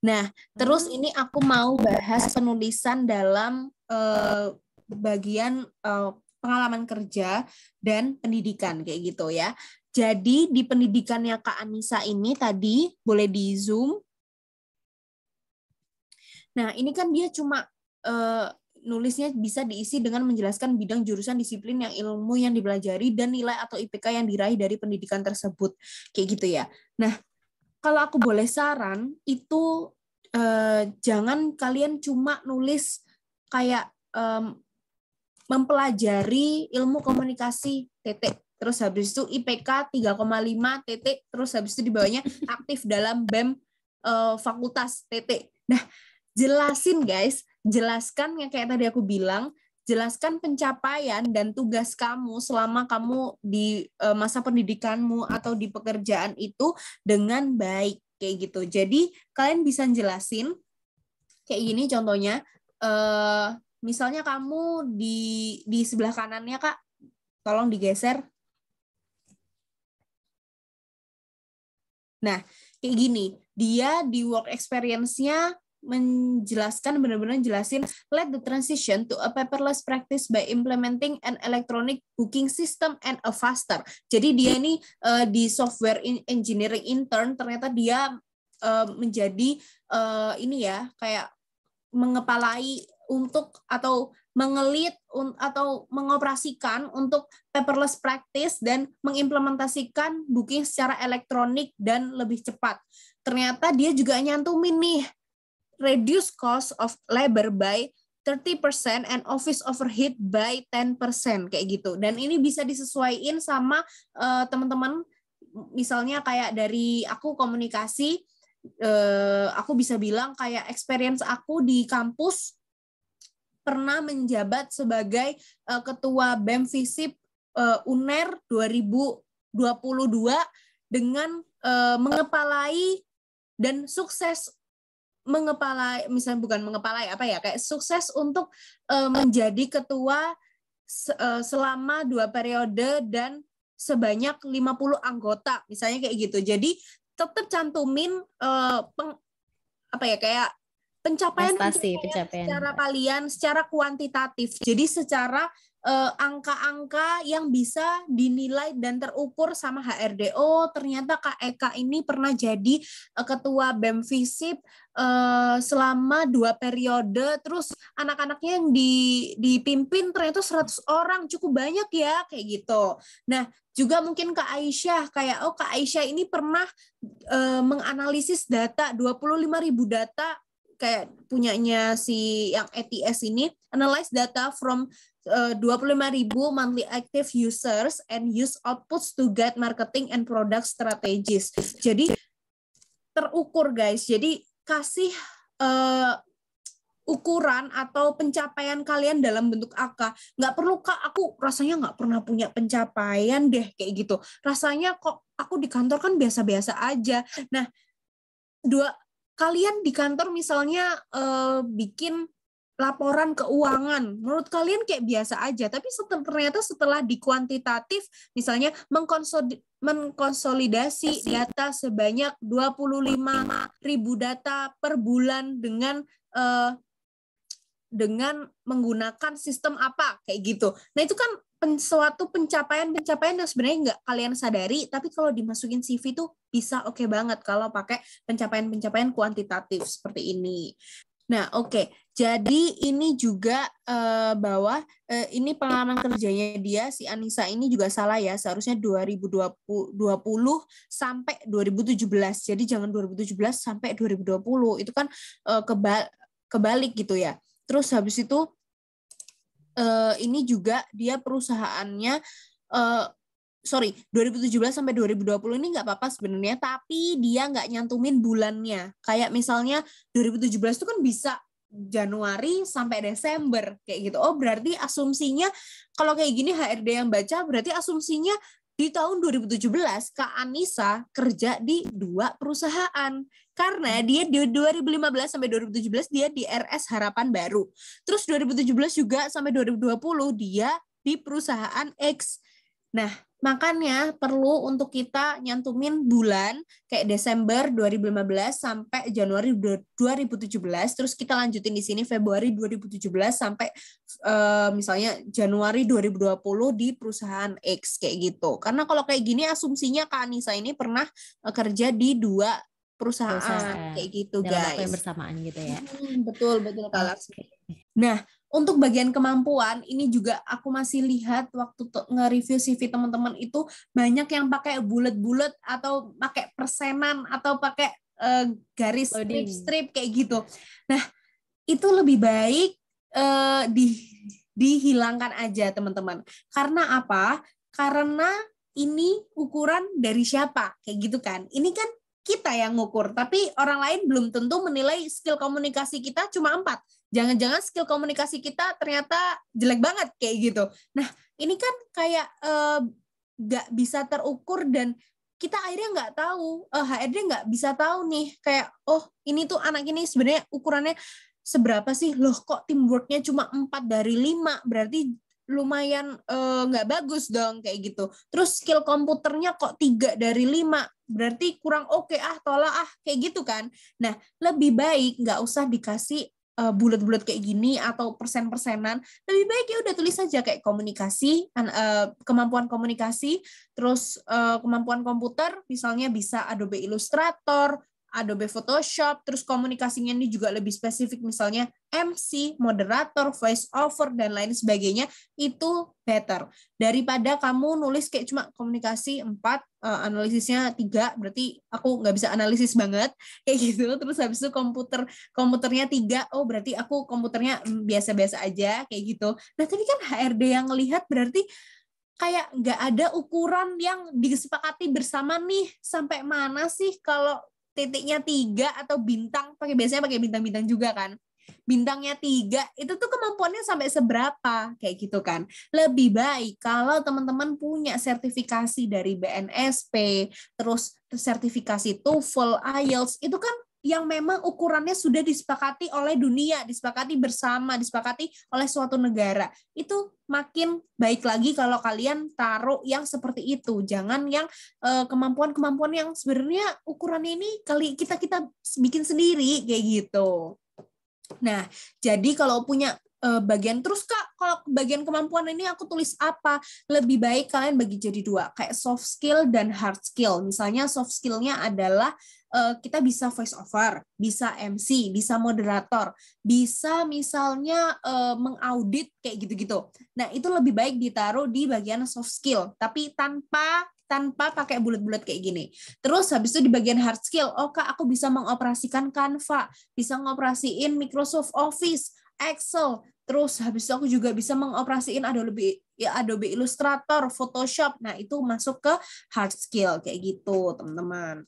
Nah, terus hmm. ini aku mau bahas penulisan dalam uh, bagian uh, pengalaman kerja dan pendidikan kayak gitu ya. Jadi di pendidikannya Kak Anissa ini tadi boleh di Zoom. Nah, ini kan dia cuma uh, nulisnya bisa diisi dengan menjelaskan bidang jurusan disiplin yang ilmu yang dipelajari dan nilai atau IPK yang diraih dari pendidikan tersebut. Kayak gitu ya. Nah, kalau aku boleh saran itu eh, jangan kalian cuma nulis kayak eh, mempelajari ilmu komunikasi titik terus habis itu IPK 3,5 titik terus habis itu di bawahnya aktif dalam BEM eh, fakultas titik. Nah, jelasin guys, jelaskan yang kayak tadi aku bilang, jelaskan pencapaian dan tugas kamu selama kamu di e, masa pendidikanmu atau di pekerjaan itu dengan baik kayak gitu. Jadi kalian bisa jelasin kayak gini contohnya uh, misalnya kamu di di sebelah kanannya Kak tolong digeser. Nah, kayak gini, dia di work experience-nya menjelaskan benar-benar jelasin let the transition to a paperless practice by implementing an electronic booking system and a faster. Jadi dia ini uh, eh, di software in engineering intern ternyata dia uh, menjadi uh, ini ya kayak mengepalai untuk atau mengelit atau mengoperasikan untuk paperless practice dan mengimplementasikan booking secara elektronik dan lebih cepat. Ternyata dia juga nyantumin nih reduce cost of labor by 30% and office overhead by 10% kayak gitu. Dan ini bisa disesuaikan sama uh, teman-teman misalnya kayak dari aku komunikasi uh, aku bisa bilang kayak experience aku di kampus pernah menjabat sebagai uh, ketua BEM FISIP uh, UNER 2022 dengan uh, mengepalai dan sukses mengepalai misalnya bukan mengepalai apa ya kayak sukses untuk uh, menjadi ketua se uh, selama dua periode dan sebanyak 50 anggota misalnya kayak gitu. Jadi tetap cantumin uh, peng, apa ya kayak pencapaian, pencapaian, secara kalian secara kuantitatif. Jadi secara angka-angka uh, yang bisa dinilai dan terukur sama HRDO oh, ternyata Kak Eka ini pernah jadi uh, ketua BEM FISIP Eh, selama dua periode terus anak-anaknya yang di, dipimpin ternyata 100 orang cukup banyak ya kayak gitu. Nah, juga mungkin Kak Aisyah kayak oh Kak Aisyah ini pernah eh, menganalisis data ribu data kayak punyanya si yang ETS ini analyze data from eh, uh, 25.000 monthly active users and use outputs to guide marketing and product strategies. Jadi terukur guys. Jadi kasih uh, ukuran atau pencapaian kalian dalam bentuk angka. Nggak perlu kak, aku rasanya nggak pernah punya pencapaian deh kayak gitu. Rasanya kok aku di kantor kan biasa-biasa aja. Nah, dua kalian di kantor misalnya uh, bikin laporan keuangan. Menurut kalian kayak biasa aja, tapi setel, ternyata setelah dikuantitatif, misalnya mengkonsolidasi, mengkonsolidasi data sebanyak 25 ribu data per bulan dengan eh, dengan menggunakan sistem apa kayak gitu. Nah itu kan pen, suatu pencapaian-pencapaian yang sebenarnya nggak kalian sadari, tapi kalau dimasukin CV itu bisa oke okay banget kalau pakai pencapaian-pencapaian kuantitatif seperti ini. Nah, oke. Okay. Jadi ini juga uh, bahwa uh, ini pengalaman kerjanya dia si Anissa ini juga salah ya. Seharusnya 2020 20 sampai 2017. Jadi jangan 2017 sampai 2020. Itu kan uh, eh, kebal kebalik gitu ya. Terus habis itu uh, ini juga dia perusahaannya uh, sorry 2017 sampai 2020 ini nggak apa-apa sebenarnya tapi dia nggak nyantumin bulannya kayak misalnya 2017 itu kan bisa Januari sampai Desember kayak gitu oh berarti asumsinya kalau kayak gini HRD yang baca berarti asumsinya di tahun 2017 Kak Anissa kerja di dua perusahaan karena dia di 2015 sampai 2017 dia di RS Harapan Baru terus 2017 juga sampai 2020 dia di perusahaan X Nah, makanya perlu untuk kita nyantumin bulan kayak Desember 2015 sampai Januari 2017 terus kita lanjutin di sini Februari 2017 sampai uh, misalnya Januari 2020 di perusahaan X kayak gitu. Karena kalau kayak gini asumsinya Kak Anissa ini pernah eh, kerja di dua perusahaan, perusahaan. kayak gitu Dalam guys. Dalam bersamaan gitu ya. Hmm, betul betul Kak Laksmi. Nah, untuk bagian kemampuan ini juga aku masih lihat waktu nge-review CV teman-teman itu banyak yang pakai bulat-bulat atau pakai persenan atau pakai uh, garis strip-strip kayak gitu. Nah, itu lebih baik uh, di dihilangkan aja teman-teman. Karena apa? Karena ini ukuran dari siapa kayak gitu kan. Ini kan kita yang ngukur, tapi orang lain belum tentu menilai skill komunikasi kita cuma empat. Jangan-jangan skill komunikasi kita ternyata jelek banget kayak gitu. Nah, ini kan kayak eh, gak bisa terukur dan kita akhirnya nggak tahu uh, eh, HRD nggak bisa tahu nih kayak oh ini tuh anak ini sebenarnya ukurannya seberapa sih loh kok teamworknya cuma empat dari lima berarti lumayan eh, nggak uh, bagus dong kayak gitu. Terus skill komputernya kok tiga dari lima berarti kurang oke okay, ah tolak ah kayak gitu kan. Nah lebih baik nggak usah dikasih uh, bulat-bulat kayak gini atau persen-persenan lebih baik ya udah tulis aja kayak komunikasi uh, kemampuan komunikasi terus uh, kemampuan komputer misalnya bisa Adobe Illustrator Adobe Photoshop, terus komunikasinya ini juga lebih spesifik misalnya MC, moderator, voice over dan lain sebagainya itu better daripada kamu nulis kayak cuma komunikasi 4 eh, analisisnya 3 berarti aku nggak bisa analisis banget kayak gitu terus habis itu komputer komputernya 3 oh berarti aku komputernya mm, biasa-biasa aja kayak gitu. Nah, tapi kan HRD yang lihat berarti kayak nggak ada ukuran yang disepakati bersama nih sampai mana sih kalau titiknya tiga atau bintang pakai biasanya pakai bintang-bintang juga kan bintangnya tiga itu tuh kemampuannya sampai seberapa kayak gitu kan lebih baik kalau teman-teman punya sertifikasi dari BNSP terus sertifikasi TOEFL IELTS itu kan yang memang ukurannya sudah disepakati oleh dunia, disepakati bersama, disepakati oleh suatu negara. Itu makin baik lagi kalau kalian taruh yang seperti itu. Jangan yang eh, kemampuan-kemampuan yang sebenarnya ukuran ini kali kita kita bikin sendiri kayak gitu. Nah, jadi kalau punya Eh, bagian terus kak kalau bagian kemampuan ini aku tulis apa lebih baik kalian bagi jadi dua kayak soft skill dan hard skill misalnya soft skillnya adalah uh, kita bisa voice over bisa MC bisa moderator bisa misalnya uh, mengaudit kayak gitu-gitu nah itu lebih baik ditaruh di bagian soft skill tapi tanpa tanpa pakai bulat-bulat kayak gini. Terus habis itu di bagian hard skill, oh kak aku bisa mengoperasikan Canva, bisa ngoperasiin Microsoft Office, Excel. Terus habis itu aku juga bisa mengoperasiin Adobe ya Adobe Illustrator, Photoshop. Nah, itu masuk ke hard skill kayak gitu, teman-teman.